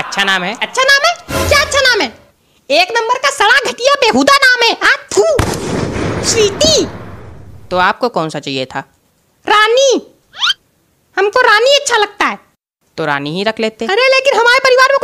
अच्छा नाम है अच्छा नाम है क्या अच्छा नाम है एक नंबर का सड़ा घटिया बेहुदा नाम है आ, हाँ, स्वीटी तो आपको कौन सा चाहिए था रानी हमको रानी अच्छा लगता है तो रानी ही रख लेते अरे लेकिन हमारे परिवार में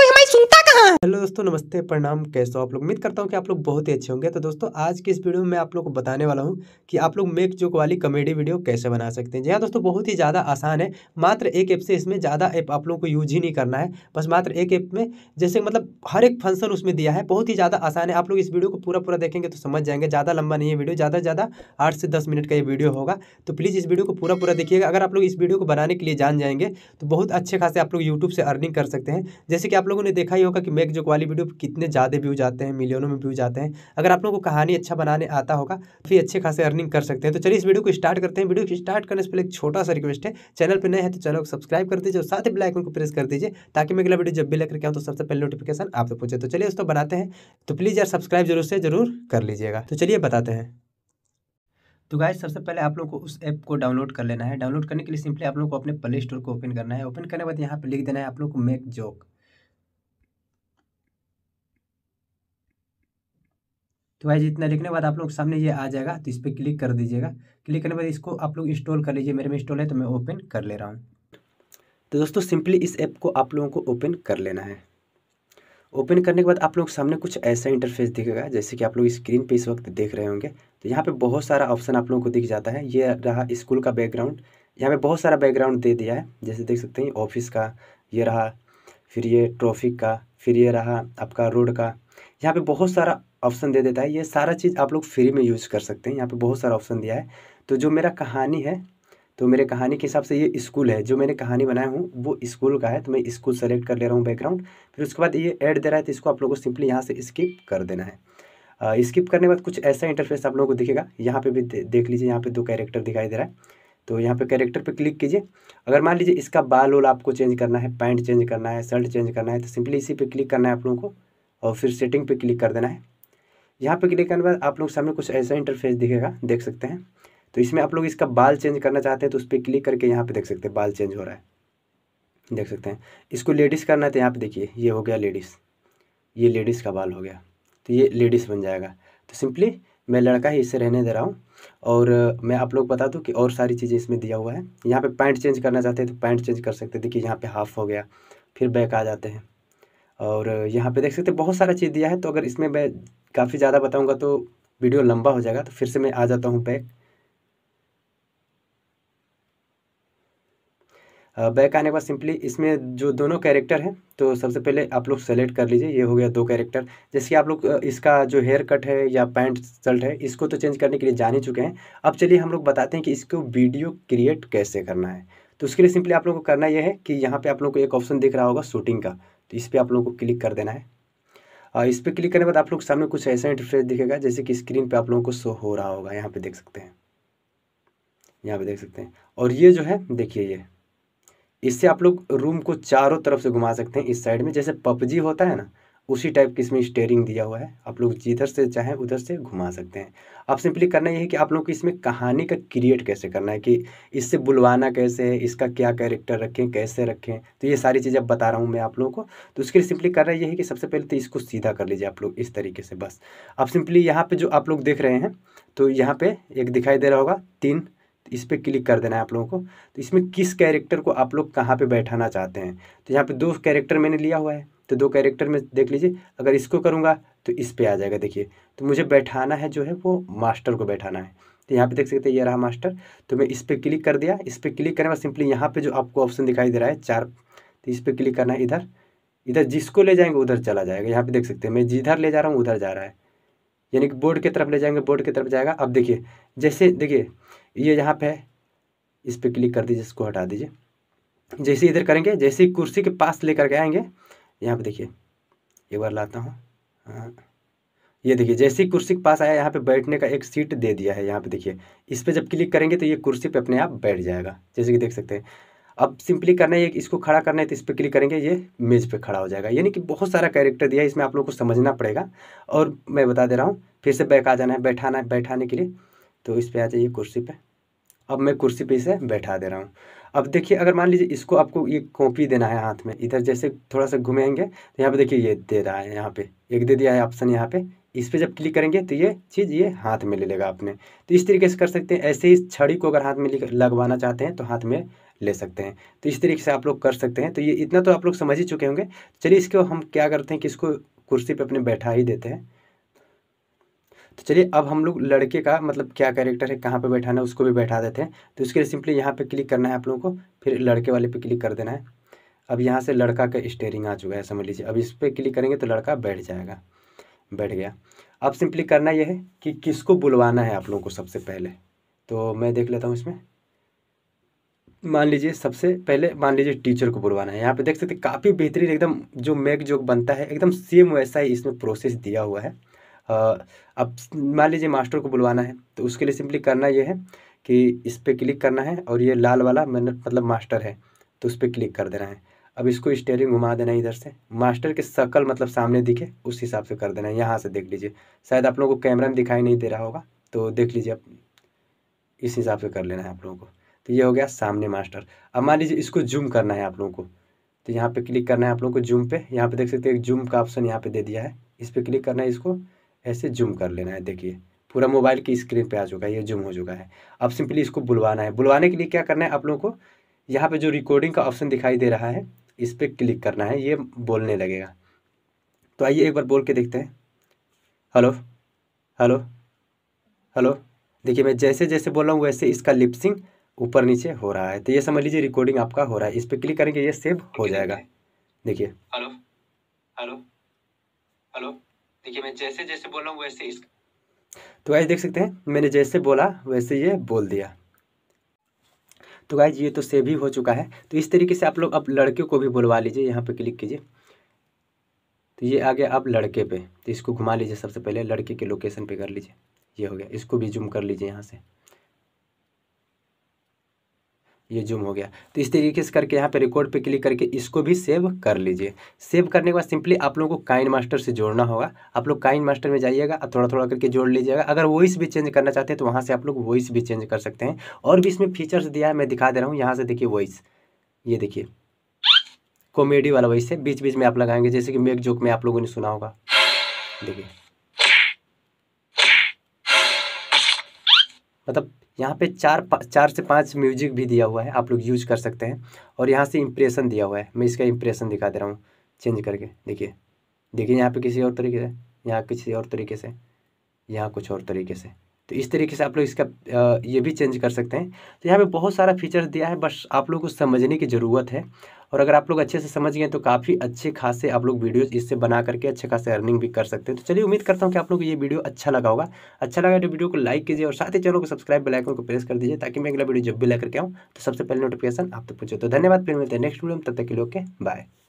हेलो दोस्तों नमस्ते प्रणाम कैसे हो आप लोग उम्मीद करता हूँ कि आप लोग बहुत ही अच्छे होंगे तो दोस्तों आज की इस वीडियो में मैं आप लोग को बताने वाला हूँ कि आप लोग मेक जोक वाली कॉमेडी वीडियो कैसे बना सकते हैं जी हाँ दोस्तों बहुत ही ज़्यादा आसान है मात्र एक ऐप से इसमें ज़्यादा ऐप आप लोग को यूज ही नहीं करना है बस मात्र एक ऐप में जैसे मतलब हर एक फंक्शन उसमें दिया है बहुत ही ज़्यादा आसान है आप लोग इस वीडियो को पूरा पूरा देखेंगे तो समझ जाएंगे ज़्यादा लंबा नहीं है वीडियो ज़्यादा ज़्यादा आठ से दस मिनट का ये वीडियो होगा तो प्लीज़ इस वीडियो को पूरा पूरा देखिएगा अगर आप लोग इस वीडियो को बनाने के लिए जान जाएंगे तो बहुत अच्छे खासे आप लोग यूट्यूब से अर्निंग कर सकते हैं जैसे कि आप लोगों ने देखा ही होगा कि एक जो वाली वीडियो कितने ज़्यादा व्यूज आते हैं मिलियनों में व्यूज आते हैं अगर आप लोगों को कहानी अच्छा बनाने आता होगा तो फिर अच्छे खासे अर्निंग कर सकते हैं तो चलिए इस वीडियो को स्टार्ट करते हैं वीडियो को स्टार्ट करने से पहले एक छोटा सा रिक्वेस्ट है चैनल पर नए हैं तो चैनल को सब्सक्राइब कर दीजिए और साथ ही बेलाइकन को प्रेस कर दीजिए ताकि मैं अगला वीडियो जब भी लेकर के आऊँ तो सबसे पहले नोटिफिकेशन आप तक पहुँचे तो चलिए उसको बनाते हैं तो प्लीज़ यार सब्सक्राइब जरूर से जरूर कर लीजिएगा तो चलिए बताते हैं तो गाइज सबसे पहले आप लोग को उस ऐप को डाउनलोड कर लेना है डाउनलोड करने के लिए सिंपली आप लोग को अपने प्ले स्टोर को ओपन करना है ओपन करने के बाद यहाँ पे लिख देना है आप लोग को मेक जोक तो जी इतना लिखने के बाद आप लोग सामने ये आ जाएगा तो इस पर क्लिक कर दीजिएगा क्लिक करने के बाद इसको आप लोग इंस्टॉल कर लीजिए मेरे में इंस्टॉल है तो मैं ओपन कर ले रहा हूँ तो दोस्तों सिंपली इस ऐप को आप लोगों को ओपन कर लेना है ओपन करने के बाद आप लोग सामने कुछ ऐसा इंटरफेस दिखेगा जैसे कि आप लोग स्क्रीन पे इस वक्त देख रहे होंगे तो यहाँ पे बहुत सारा ऑप्शन आप लोगों को दिख जाता है ये रहा स्कूल का बैकग्राउंड यहाँ पे बहुत सारा बैकग्राउंड दे दिया है जैसे देख सकते हैं ऑफिस का ये रहा फिर ये ट्रॉफिक का फिर ये रहा आपका रोड का यहाँ पे बहुत सारा ऑप्शन दे देता है ये सारा चीज़ आप लोग फ्री में यूज़ कर सकते हैं यहाँ पे बहुत सारा ऑप्शन दिया है तो जो मेरा कहानी है तो मेरे कहानी के हिसाब से ये स्कूल है जो मैंने कहानी बनाया हूँ वो स्कूल का है तो मैं स्कूल सेलेक्ट कर ले रहा हूँ बैकग्राउंड फिर उसके बाद ये ऐड दे रहा है तो इसको आप लोगों को सिंपली यहाँ से स्किप कर देना है स्किप करने के बाद कुछ ऐसा इंटरफेस आप लोगों को दिखेगा यहाँ पर भी देख लीजिए यहाँ पर दो कैरेक्टर दिखाई दे रहा है तो यहाँ पे कैरेक्टर पे क्लिक कीजिए अगर मान लीजिए इसका बाल वाल आपको चेंज करना है पैंट चेंज करना है शर्ट चेंज करना है तो सिंपली इसी पे क्लिक करना है आप लोगों को और फिर सेटिंग पे क्लिक कर देना है यहाँ पर क्लिक करने के बाद आप लोग सामने कुछ ऐसा इंटरफेस दिखेगा देख सकते हैं तो इसमें आप लोग इसका बाल चेंज करना चाहते हैं तो उस पर क्लिक करके यहाँ पे देख सकते हैं बाल चेंज हो रहा है देख सकते हैं इसको लेडीज़ करना है तो यहाँ पे देखिए ये हो गया लेडीज़ ये लेडीज़ का बाल हो गया तो ये लेडीज़ बन जाएगा तो सिंपली मैं लड़का ही इससे रहने दे रहा हूँ और मैं आप लोग बता दूँ कि और सारी चीज़ें इसमें दिया हुआ है यहाँ पर पैंट चेंज करना चाहते हैं तो पैंट चेंज कर सकते देखिए यहाँ पे हाफ हो गया फिर बैक आ जाते हैं और यहाँ पर देख सकते बहुत सारा चीज़ दिया है तो अगर इसमें मैं काफ़ी ज़्यादा बताऊँगा तो वीडियो लंबा हो जाएगा तो फिर से मैं आ जाता हूँ बैक बैक आने के बाद सिंपली इसमें जो दोनों कैरेक्टर हैं तो सबसे पहले आप लोग सेलेक्ट कर लीजिए ये हो गया दो कैरेक्टर जैसे कि आप लोग इसका जो हेयर कट है या पैंट शर्ट है इसको तो चेंज करने के लिए जान ही चुके हैं अब चलिए हम लोग बताते हैं कि इसको वीडियो क्रिएट कैसे करना है तो उसके लिए सिंपली आप लोगों को करना यह है कि यहाँ पर आप लोग को एक ऑप्शन दिख रहा होगा शूटिंग का तो इस पर आप लोगों को क्लिक कर देना है इस पर क्लिक करने के बाद आप लोग सामने कुछ ऐसा इंटरफेस दिखेगा जैसे कि स्क्रीन पे आप लोगों को शो हो रहा होगा यहाँ पे देख सकते हैं यहाँ पे देख सकते हैं और ये जो है देखिए ये इससे आप लोग रूम को चारों तरफ से घुमा सकते हैं इस साइड में जैसे पबजी होता है ना उसी टाइप की इसमें स्टेयरिंग दिया हुआ है आप लोग जिधर से चाहें उधर से घुमा सकते हैं अब सिंपली करना ये है कि आप लोग को इसमें कहानी का क्रिएट कैसे करना है कि इससे बुलवाना कैसे है इसका क्या कैरेक्टर रखें कैसे रखें तो ये सारी चीज़ें अब बता रहा हूँ मैं आप लोगों को तो उसके लिए सिंपली करना ये है कि सबसे पहले तो इसको सीधा कर लीजिए आप लोग इस तरीके से बस अब सिंपली यहाँ पर जो आप लोग देख रहे हैं तो यहाँ पर एक दिखाई दे रहा होगा तीन इस पर क्लिक कर देना है आप लोगों को तो इसमें किस कैरेक्टर को आप लोग कहाँ पर बैठाना चाहते हैं तो यहाँ पर दो कैरेक्टर मैंने लिया हुआ है तो दो कैरेक्टर में देख लीजिए अगर इसको करूँगा तो इस पर आ जाएगा देखिए तो मुझे बैठाना है जो है वो मास्टर को बैठाना है तो यहाँ पे देख सकते हैं ये रहा मास्टर तो मैं इस पर क्लिक कर दिया इस पर क्लिक करने बाद सिंपली यहाँ पे जो आपको ऑप्शन दिखाई दे रहा है चार तो इस पर क्लिक करना है इधर इधर जिसको ले जाएंगे उधर चला जाएगा यहाँ पे देख सकते हैं मैं जिधर ले जा रहा हूँ उधर जा रहा है यानी कि बोर्ड की तरफ ले जाएंगे बोर्ड की तरफ जाएगा अब देखिए जैसे देखिए ये यहाँ पे है इस पर क्लिक कर दीजिए इसको हटा दीजिए जैसे इधर करेंगे जैसे कुर्सी के पास लेकर के आएंगे यहाँ पे देखिए एक बार लाता हूँ हाँ। ये देखिए जैसे ही कुर्सी के पास आया यहाँ पे बैठने का एक सीट दे दिया है यहाँ पे देखिए इस पर जब क्लिक करेंगे तो ये कुर्सी पे अपने आप बैठ जाएगा जैसे कि देख सकते हैं अब सिंपली करना है इसको खड़ा करना है तो इस पर क्लिक करेंगे ये मेज़ पे खड़ा हो जाएगा यानी कि बहुत सारा कैरेक्टर दिया है इसमें आप लोग को समझना पड़ेगा और मैं बता दे रहा हूँ फिर से बैक आ जाना है बैठाना है बैठाने के लिए तो इस पर आ जाइए कुर्सी पर अब मैं कुर्सी पे इसे बैठा दे रहा हूँ अब देखिए अगर मान लीजिए इसको आपको ये कॉपी देना है हाथ में इधर जैसे थोड़ा सा घुमाएंगे तो यहाँ पे देखिए ये दे रहा है यहाँ पे एक दे दिया है ऑप्शन यहाँ पे इस पर जब क्लिक करेंगे तो ये चीज़ ये हाथ में ले लेगा आपने तो इस तरीके से कर सकते हैं ऐसे ही छड़ी को अगर हाथ में लगवाना चाहते हैं तो हाथ में ले सकते हैं तो इस तरीके से आप लोग कर सकते हैं तो ये इतना तो आप लोग समझ ही चुके होंगे चलिए इसको हम क्या करते हैं कि इसको कुर्सी पर अपने बैठा ही देते हैं तो चलिए अब हम लोग लड़के का मतलब क्या कैरेक्टर है कहाँ पे बैठाना है उसको भी बैठा देते हैं तो इसके लिए सिंपली यहाँ पे क्लिक करना है आप लोगों को फिर लड़के वाले पे क्लिक कर देना है अब यहाँ से लड़का का स्टेयरिंग आ चुका है समझ लीजिए अब इस पर क्लिक करेंगे तो लड़का बैठ जाएगा बैठ गया अब सिंपली करना यह है कि किसको बुलवाना है आप लोगों को सबसे पहले तो मैं देख लेता हूँ इसमें मान लीजिए सबसे पहले मान लीजिए टीचर को बुलवाना है यहाँ पे देख सकते काफ़ी बेहतरीन एकदम जो मैक जो बनता है एकदम सेम वैसा ही इसमें प्रोसेस दिया हुआ है अब मान लीजिए मास्टर को बुलवाना है तो उसके लिए सिंपली करना ये है कि इस पर क्लिक करना है और ये लाल वाला मतलब मास्टर है तो उस पर क्लिक कर देना है अब इसको स्टेयरिंग घुमा देना है इधर से मास्टर के शक्ल मतलब सामने दिखे उस हिसाब से कर देना है यहाँ से देख लीजिए शायद आप लोगों को कैमरा में दिखाई नहीं दे रहा होगा तो देख लीजिए आप इस हिसाब से कर लेना है आप लोगों को तो ये हो गया सामने मास्टर अब मान लीजिए इसको जूम करना है आप लोगों को तो यहाँ पे क्लिक करना है आप लोगों को जूम पे यहाँ पे देख सकते हैं एक जूम का ऑप्शन यहाँ पे दे दिया है इस पर क्लिक करना है इसको ऐसे जूम कर लेना है देखिए पूरा मोबाइल की स्क्रीन पे आ चुका है ये जूम हो चुका है अब सिंपली इसको बुलवाना है बुलवाने के लिए क्या करना है आप लोगों को यहाँ पे जो रिकॉर्डिंग का ऑप्शन दिखाई दे रहा है इस पर क्लिक करना है ये बोलने लगेगा तो आइए एक बार बोल के देखते हैं हेलो हेलो हेलो देखिए मैं जैसे जैसे बोल रहा हूँ वैसे इसका लिपसिंग ऊपर नीचे हो रहा है तो ये समझ लीजिए रिकॉर्डिंग आपका हो रहा है इस पर क्लिक करेंगे ये सेव हो जाएगा देखिए हेलो हेलो हेलो देखिए मैं जैसे जैसे बोला हूँ वैसे इसका तो गाइज देख सकते हैं मैंने जैसे बोला वैसे ये बोल दिया तो गाइज ये तो सेव ही हो चुका है तो इस तरीके से आप लोग अब लड़के को भी बुलवा लीजिए यहाँ पे क्लिक कीजिए तो ये आ गया अब लड़के पे तो इसको घुमा लीजिए सबसे पहले लड़के के लोकेशन पे कर लीजिए ये हो गया इसको भी जूम कर लीजिए यहाँ से ये जूम हो गया तो इस तरीके से करके यहाँ पे रिकॉर्ड पे क्लिक करके इसको भी सेव कर लीजिए सेव करने के बाद सिंपली आप लोगों को काइन मास्टर से जोड़ना होगा आप लोग काइन मास्टर में जाइएगा थोड़ा थोड़ा करके जोड़ लीजिएगा अगर वॉइस भी चेंज करना चाहते हैं तो वहाँ से आप लोग वॉइस भी चेंज कर सकते हैं और भी इसमें फीचर्स दिया है मैं दिखा दे रहा हूँ यहाँ से देखिए वॉइस ये देखिए कॉमेडी वाला वॉइस है बीच बीच में आप लगाएंगे जैसे कि मेक जोक में आप लोगों ने सुना होगा देखिए मतलब यहाँ पे चार चार से पाँच म्यूजिक भी दिया हुआ है आप लोग यूज कर सकते हैं और यहाँ से इम्प्रेशन दिया हुआ है मैं इसका इम्प्रेशन दिखा दे रहा हूँ चेंज करके देखिए देखिए यहाँ पे किसी और तरीके से यहाँ किसी और तरीके से यहाँ कुछ और तरीके से तो इस तरीके से आप लोग इसका ये भी चेंज कर सकते हैं तो यहाँ पे बहुत सारा फीचर्स दिया है बस आप लोग को समझने की ज़रूरत है और अगर आप लोग अच्छे से समझ गए तो काफ़ी अच्छे खासे आप लोग वीडियोज़ इससे बना करके अच्छे खासे अर्निंग भी कर सकते हैं तो चलिए उम्मीद करता हूँ कि आप लोग को ये वीडियो अच्छा लगा होगा अच्छा लगा तो वीडियो को लाइक कीजिए और साथ ही चैनल को सब्सक्राइब बेलाइकन को प्रेस कर दीजिए ताकि मैं अगला वीडियो जब भी लेकर के आऊँ तो सबसे पहले नोटिफिकेशन आप तक पूछे तो धन्यवाद फिर मिलते हैं नेक्स्ट वीडियो में तब तक के लिए ओके बाय